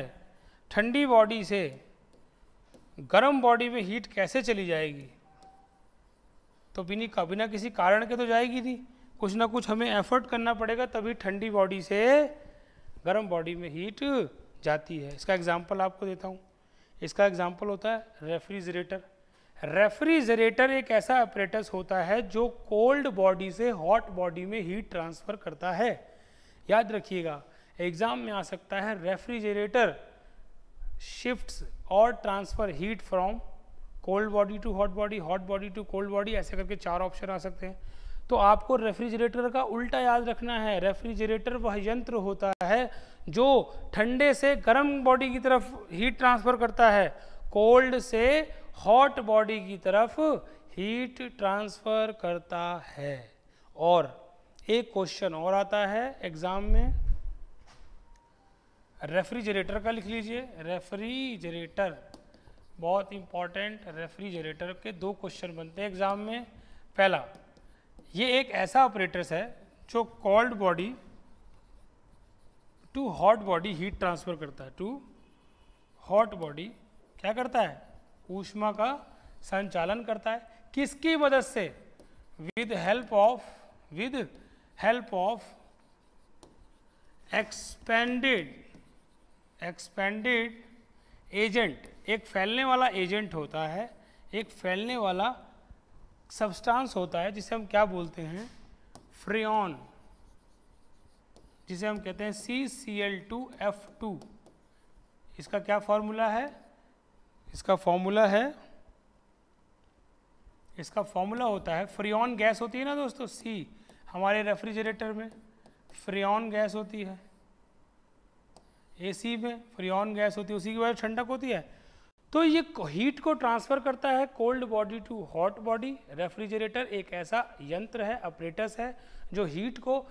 ठंडी बॉडी से गर्म बॉडी में हीट कैसे चली जाएगी तो बिना बिना किसी कारण के तो जाएगी नहीं कुछ ना कुछ हमें एफर्ट करना पड़ेगा तभी ठंडी बॉडी से गर्म बॉडी में हीट जाती है इसका एग्जाम्पल आपको देता हूँ इसका एग्जाम्पल होता है रेफ्रिजरेटर रेफ्रिजरेटर एक ऐसा ऑपरेटर्स होता है जो कोल्ड बॉडी से हॉट बॉडी में हीट ट्रांसफ़र करता है याद रखिएगा एग्ज़ाम में आ सकता है रेफ्रिजरेटर शिफ्ट्स और transfer heat from cold body to hot body hot body to cold body ऐसे करके चार ऑप्शन आ सकते हैं तो आपको रेफ्रिजरेटर का उल्टा याद रखना है रेफ्रिजरेटर वह यंत्र होता है जो ठंडे से गर्म बॉडी की तरफ हीट ट्रांसफ़र करता है कोल्ड से हॉट बॉडी की तरफ हीट ट्रांसफ़र करता है और एक क्वेश्चन और आता है एग्ज़ाम में रेफ्रिजरेटर का लिख लीजिए रेफ्रिजरेटर बहुत इंपॉर्टेंट रेफ्रिजरेटर के दो क्वेश्चन बनते हैं एग्जाम में पहला ये एक ऐसा ऑपरेटर्स है जो cold body to hot body heat transfer करता है टू हॉट बॉडी क्या करता है ऊष्मा का संचालन करता है किसकी मदद से with help of with help of expanded expanded agent एक फैलने वाला एजेंट होता है एक फैलने वाला सब्सटेंस होता है जिसे हम क्या बोलते हैं फ्रियन जिसे हम कहते हैं C C L two F two इसका क्या फॉर्मूला है इसका फॉर्मूला है इसका फॉर्मूला होता है फ्रियन गैस होती है ना दोस्तों सी हमारे रेफ्रिजरेटर में फ्रियन गैस होती है एसी में फ्रियॉन गैस होती है उसी की वजह से ठंडक होती है तो ये हीट को ट्रांसफ़र करता है cold body to hot body refrigerator एक ऐसा यंत्र है अपरेटस है जो हीट को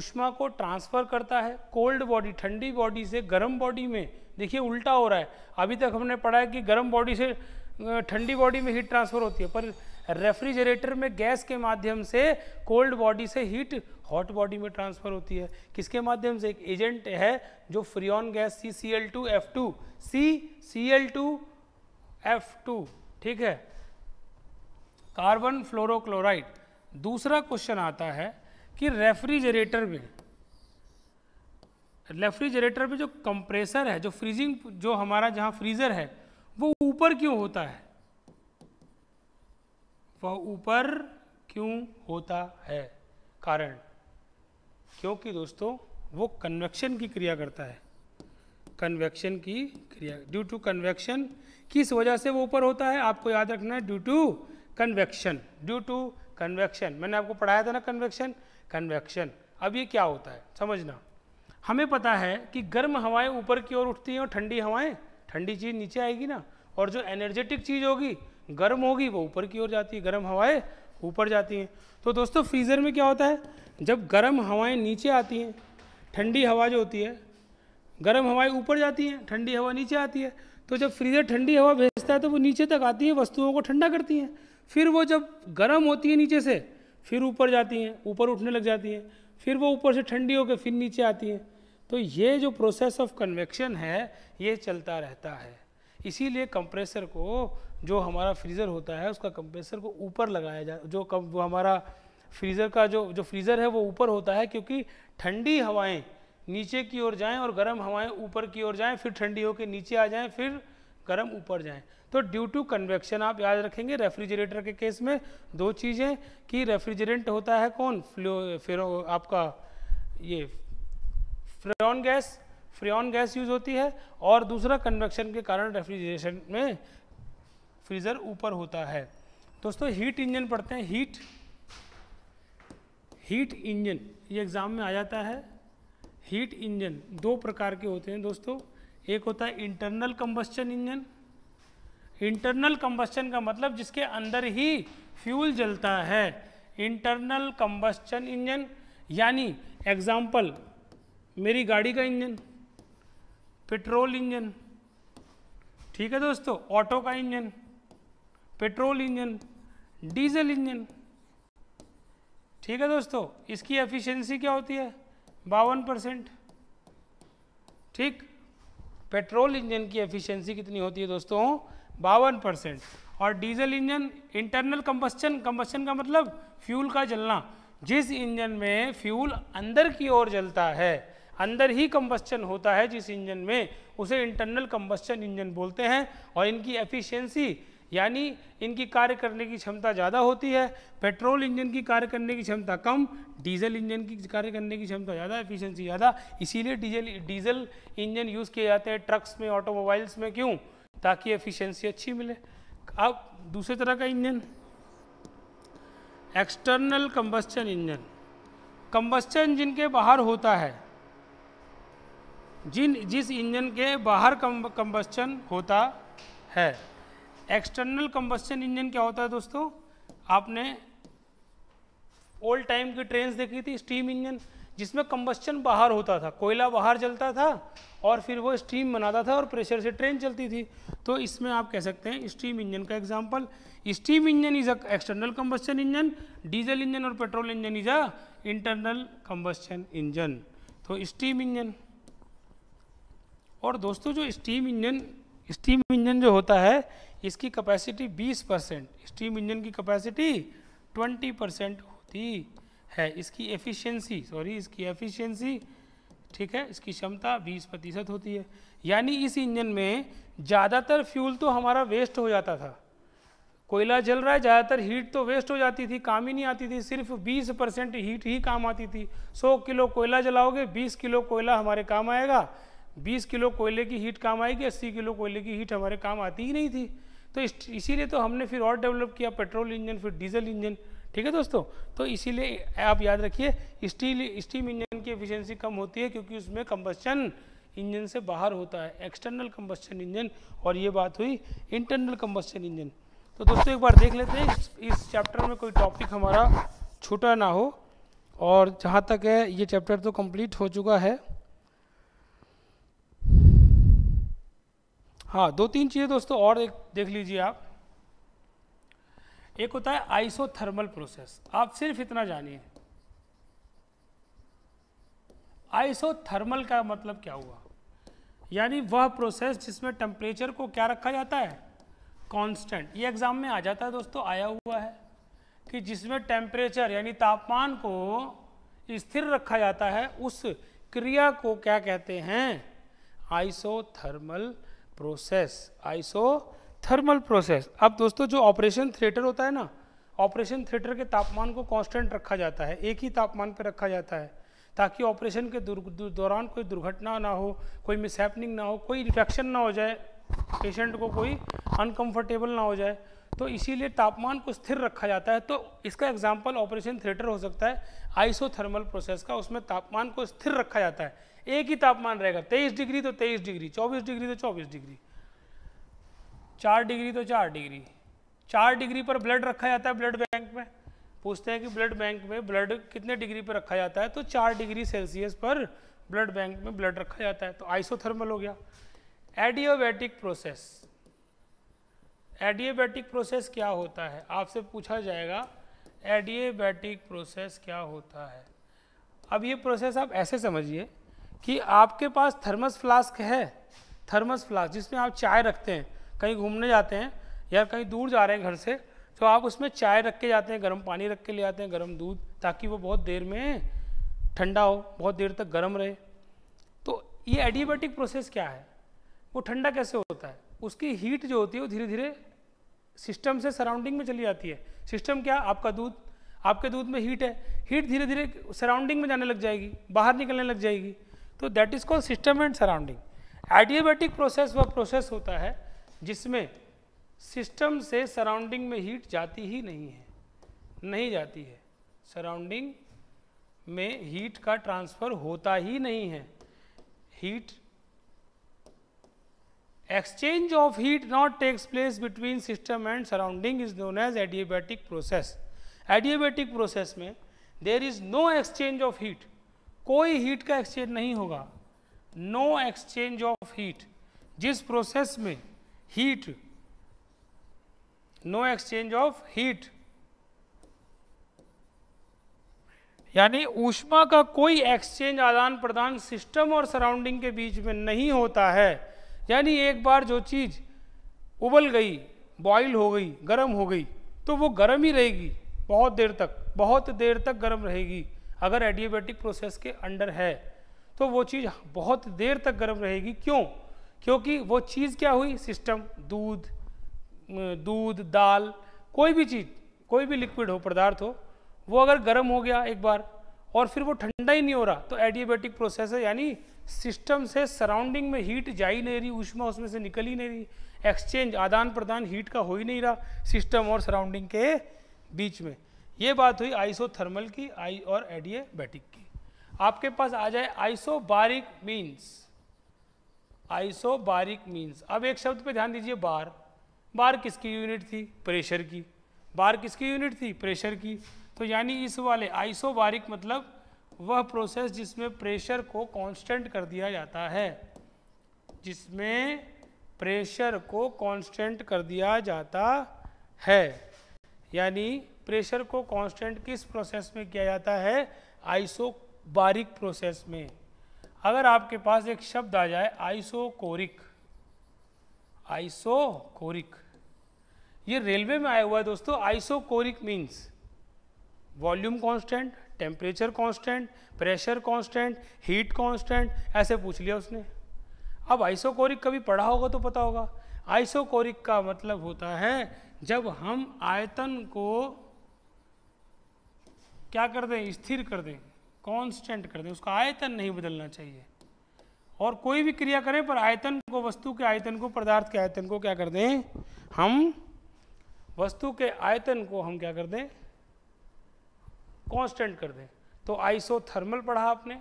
ऊष्मा को ट्रांसफ़र करता है कोल्ड बॉडी ठंडी बॉडी से गर्म बॉडी में देखिए उल्टा हो रहा है अभी तक हमने पढ़ा है कि गर्म बॉडी से ठंडी बॉडी में हीट ट्रांसफ़र होती है पर रेफ्रिजरेटर में गैस के माध्यम से कोल्ड बॉडी से हीट हॉट बॉडी में ट्रांसफ़र होती है किसके माध्यम से एक एजेंट है जो freon gas C C L two F two C C L two F two ठीक है कार्बन फ्लोरोक्लोराइड दूसरा क्वेश्चन आता है कि रेफ्रिजरेटर में रेफ्रिजरेटर में जो कंप्रेसर है जो फ्रीजिंग जो हमारा जहाँ फ्रीज़र है वो ऊपर क्यों होता है वह ऊपर क्यों होता है कारण क्योंकि दोस्तों वो कन्वेक्शन की क्रिया करता है कन्वेक्शन की क्रिया ड्यू टू कन्वेक्शन किस वजह से वो ऊपर होता है आपको याद रखना है due to convection due to convection मैंने आपको पढ़ाया था ना कन्वेक्शन कन्वेक्शन अब ये क्या होता है समझना हमें पता है कि गर्म हवाएं ऊपर की ओर उठती हैं और ठंडी हवाएं ठंडी चीज़ नीचे आएगी ना और जो एनर्जेटिक चीज़ होगी गर्म होगी वो ऊपर की ओर जाती है गर्म हवाएं ऊपर जाती हैं तो दोस्तों फ्रीज़र में क्या होता है जब गर्म हवाएं नीचे आती हैं ठंडी हवा जो होती है गर्म हवाएं ऊपर जाती हैं ठंडी हवा नीचे आती है तो जब फ्रीज़र ठंडी हवा भेजता है तो वो नीचे तक आती है वस्तुओं को ठंडा करती हैं फिर वो जब गर्म होती है नीचे से फिर ऊपर जाती हैं ऊपर उठने लग जाती हैं फिर वो ऊपर से ठंडी होकर फिर नीचे आती हैं तो ये जो प्रोसेस ऑफ कन्वेक्शन है ये चलता रहता है इसीलिए कंप्रेसर को जो हमारा फ्रीज़र होता है उसका कंप्रेसर को ऊपर लगाया जा जो कम वो हमारा फ्रीज़र का जो जो फ्रीज़र है वो ऊपर होता है क्योंकि ठंडी हवाएं नीचे की ओर जाएं और गर्म हवाएं ऊपर की ओर जाएं फिर ठंडी होकर नीचे आ जाएं फिर गर्म ऊपर जाएं तो ड्यू टू कन्वेक्शन आप याद रखेंगे रेफ्रिजरेटर के केस में दो चीज़ें कि रेफ्रिजरेंट होता है कौन फ्लो फिर आपका ये freon gas freon gas use होती है और दूसरा कन्वेक्शन के कारण रेफ्रिजरेशन में फ्रीज़र ऊपर होता है दोस्तों हीट इंजन पढ़ते हैं हीट हीट इंजन ये एग्ज़ाम में आ जाता है हीट इंजन दो प्रकार के होते हैं दोस्तों एक होता है internal combustion engine internal combustion का मतलब जिसके अंदर ही फ्यूल जलता है इंटरनल कम्बस्चन इंजन यानी एग्जाम्पल मेरी गाड़ी का इंजन पेट्रोल इंजन ठीक है दोस्तों ऑटो का engine petrol engine diesel engine ठीक है दोस्तों इसकी एफिशिएंसी क्या होती है बावन परसेंट ठीक पेट्रोल इंजन की एफिशिएंसी कितनी होती है दोस्तों बावन परसेंट और diesel engine internal combustion combustion का मतलब फ्यूल का जलना जिस इंजन में फ्यूल अंदर की ओर जलता है अंदर ही कंबस्चन होता है जिस इंजन में उसे इंटरनल कम्बस्चन इंजन बोलते हैं और इनकी एफिशिएंसी यानी इनकी कार्य करने की क्षमता ज़्यादा होती है पेट्रोल इंजन की कार्य करने की क्षमता कम डीजल इंजन की कार्य करने की क्षमता ज़्यादा एफिशिएंसी ज़्यादा इसीलिए डीजल डीजल इंजन यूज़ किए जाते हैं ट्रक्स में ऑटोमोबाइल्स में क्यों ताकि एफिशिएंसी अच्छी मिले अब दूसरे तरह का engine external combustion engine combustion जिनके बाहर होता है जिन जिस इंजन के बाहर कम्बस्चन होता है एक्सटर्नल कंबस्टन इंजन क्या होता है दोस्तों आपने ओल्ड टाइम की ट्रेन देखी थी स्टीम इंजन जिसमें कंबस्टन बाहर होता था कोयला बाहर जलता था और फिर वो स्टीम बनाता था और प्रेशर से ट्रेन चलती थी तो इसमें आप कह सकते हैं स्टीम इंजन का example steam engine is a external combustion engine diesel engine और petrol engine is a internal combustion engine तो स्टीम इंजन और दोस्तों जो स्टीम इंजन स्टीम इंजन जो होता है इसकी कैपेसिटी 20 परसेंट स्टीम इंजन की कैपेसिटी 20 परसेंट होती है इसकी एफिशिएंसी सॉरी इसकी एफिशिएंसी ठीक है इसकी क्षमता 20 प्रतिशत होती है यानी इस इंजन में ज़्यादातर फ्यूल तो हमारा वेस्ट हो जाता था कोयला जल रहा है ज़्यादातर हीट तो वेस्ट हो जाती थी काम ही नहीं आती थी सिर्फ 20 परसेंट हीट ही काम आती थी 100 किलो कोयला जलाओगे 20 किलो कोयला हमारे काम आएगा 20 किलो कोयले की हीट काम आएगी 80 किलो कोयले की हीट हमारे काम आती ही नहीं थी तो इस इसीलिए तो हमने फिर और डेवलप किया पेट्रोल इंजन फिर डीजल इंजन ठीक है दोस्तों तो इसीलिए आप याद रखिए स्टील स्टीम इंजन की एफिशिएंसी कम होती है क्योंकि उसमें कम्बस्चन इंजन से बाहर होता है एक्सटर्नल कम्बस्चन इंजन और ये बात हुई इंटरनल कंबस्चन इंजन तो दोस्तों एक बार देख लेते हैं इस चैप्टर में कोई टॉपिक हमारा छूटा ना हो और जहाँ तक है ये चैप्टर तो कम्प्लीट हो चुका है हाँ दो तीन चीज़ें दोस्तों और एक देख लीजिए आप एक होता है आइसोथर्मल प्रोसेस आप सिर्फ इतना जानिए आइसोथर्मल का मतलब क्या हुआ यानी वह प्रोसेस जिसमें टेम्परेचर को क्या रखा जाता है कांस्टेंट ये एग्ज़ाम में आ जाता है दोस्तों आया हुआ है कि जिसमें टेम्परेचर यानी तापमान को स्थिर रखा जाता है उस क्रिया को क्या कहते हैं isothermal process isothermal process अब दोस्तों जो ऑपरेशन थिएटर होता है ना ऑपरेशन थिएटर के तापमान को कांस्टेंट रखा जाता है एक ही तापमान पर रखा जाता है ताकि ऑपरेशन के दौरान कोई दुर्घटना ना हो कोई मिसहैपनिंग ना हो कोई इन्फेक्शन ना हो जाए पेशेंट को कोई अनकंफर्टेबल ना हो जाए तो इसीलिए तापमान को स्थिर रखा जाता है तो इसका एग्जाम्पल ऑपरेशन थिएटर हो सकता है आइसोथर्मल प्रोसेस का उसमें तापमान को स्थिर रखा जाता है एक ही तापमान रहेगा तेईस डिग्री तो तेईस डिग्री चौबीस डिग्री तो चौबीस डिग्री चार डिग्री तो चार डिग्री चार डिग्री पर ब्लड रखा जाता है ब्लड बैंक में पूछते हैं कि ब्लड बैंक में ब्लड कितने डिग्री पर रखा जाता है तो चार डिग्री सेल्सियस पर ब्लड बैंक में ब्लड रखा जाता है तो आइसोथर्मल हो गया एडियोबैटिक प्रोसेस एडियोबैटिक प्रोसेस क्या होता है आपसे पूछा जाएगा एडियोबैटिक प्रोसेस क्या होता है अब ये प्रोसेस आप ऐसे समझिए कि आपके पास थर्मस फ्लास्क है थर्मस फ्लास्क जिसमें आप चाय रखते हैं कहीं घूमने जाते हैं या कहीं दूर जा रहे हैं घर से तो आप उसमें चाय रख के जाते हैं गर्म पानी रख के ले आते हैं गर्म दूध ताकि वो बहुत देर में ठंडा हो बहुत देर तक गर्म रहे तो ये एडियाबेटिक प्रोसेस क्या है वो ठंडा कैसे होता है उसकी हीट जो होती है वो धीरे धीरे सिस्टम से सराउंडिंग में चली जाती है सिस्टम क्या आपका दूध आपके दूध में हीट है हीट धीरे धीरे सराउंडिंग में जाने लग जाएगी बाहर निकलने लग जाएगी तो that is called system and surrounding adiabatic process वह प्रोसेस होता है जिसमें सिस्टम से सराउंडिंग में हीट जाती ही नहीं है नहीं जाती है सराउंडिंग में हीट का ट्रांसफ़र होता ही नहीं है heat exchange of heat not takes place between system and surrounding is known as adiabatic process adiabatic process में there is no exchange of heat कोई हीट का एक्सचेंज नहीं होगा नो एक्सचेंज ऑफ हीट जिस प्रोसेस में heat no exchange of heat यानी ऊष्मा का कोई एक्सचेंज आदान प्रदान सिस्टम और सराउंडिंग के बीच में नहीं होता है यानी एक बार जो चीज़ उबल गई बॉइल हो गई गर्म हो गई तो वो गर्म ही रहेगी बहुत देर तक बहुत देर तक गर्म रहेगी अगर एडियोबैटिक प्रोसेस के अंडर है तो वो चीज़ बहुत देर तक गर्म रहेगी क्यों क्योंकि वो चीज़ क्या हुई सिस्टम दूध दूध दाल कोई भी चीज़ कोई भी लिक्विड हो पदार्थ हो वो अगर गर्म हो गया एक बार और फिर वो ठंडा ही नहीं हो रहा तो एडियाबेटिक प्रोसेस है यानी सिस्टम से सराउंडिंग में हीट जा ही नहीं रही उष्मा उसमें से निकल ही नहीं रही एक्सचेंज आदान प्रदान हीट का हो ही नहीं रहा सिस्टम और सराउंडिंग के बीच में ये बात हुई आइसोथर्मल की आई और एडियाबैटिक की आपके पास आ जाए आइसोबारिक मीन्स आइसोबारिक मीन्स अब एक शब्द पे ध्यान दीजिए बार बार किसकी यूनिट थी प्रेशर की बार किसकी यूनिट थी प्रेशर की तो यानी इस वाले आइसोबारिक मतलब वह प्रोसेस जिसमें प्रेशर को कांस्टेंट कर दिया जाता है जिसमें प्रेशर को कांस्टेंट कर दिया जाता है यानी प्रेशर को कांस्टेंट किस प्रोसेस में किया जाता है आइसोबारिक प्रोसेस में अगर आपके पास एक शब्द आ जाए आइसोकोरिक आइसोकोरिक ये रेलवे में आया हुआ है दोस्तों isochoric means volume constant temperature constant pressure constant heat constant ऐसे पूछ लिया उसने अब आइसोकोरिक कभी पढ़ा होगा तो पता होगा आइसोकोरिक का मतलब होता है जब हम आयतन को क्या कर दें स्थिर कर दें कांस्टेंट कर दें उसका आयतन नहीं बदलना चाहिए और कोई भी क्रिया करें पर आयतन को वस्तु के आयतन को पदार्थ के आयतन को क्या कर दें हम वस्तु के आयतन को हम क्या कर दें कांस्टेंट कर दें तो आइसोथर्मल पढ़ा आपने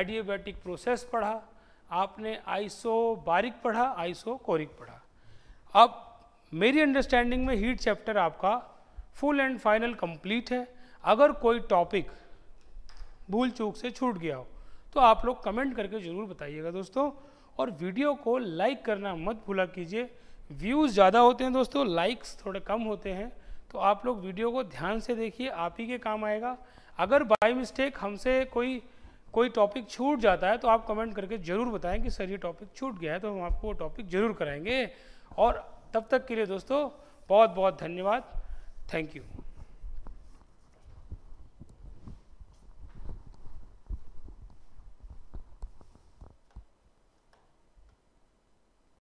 एडियोबैटिक प्रोसेस पढ़ा आपने आइसो बारिक पढ़ा आइसो कोरिक पढ़ा अब मेरी अंडरस्टैंडिंग में हीट चैप्टर आपका फुल एंड फाइनल कंप्लीट है अगर कोई टॉपिक भूल चूक से छूट गया हो तो आप लोग कमेंट करके ज़रूर बताइएगा दोस्तों और वीडियो को लाइक करना मत भूला कीजिए व्यूज़ ज़्यादा होते हैं दोस्तों लाइक्स थोड़े कम होते हैं तो आप लोग वीडियो को ध्यान से देखिए आप ही के काम आएगा अगर बाई मिस्टेक हमसे कोई कोई टॉपिक छूट जाता है तो आप कमेंट करके ज़रूर बताएं कि सर ये टॉपिक छूट गया है तो हम आपको वो टॉपिक ज़रूर कराएंगे और तब तक के लिए दोस्तों बहुत बहुत धन्यवाद थैंक यू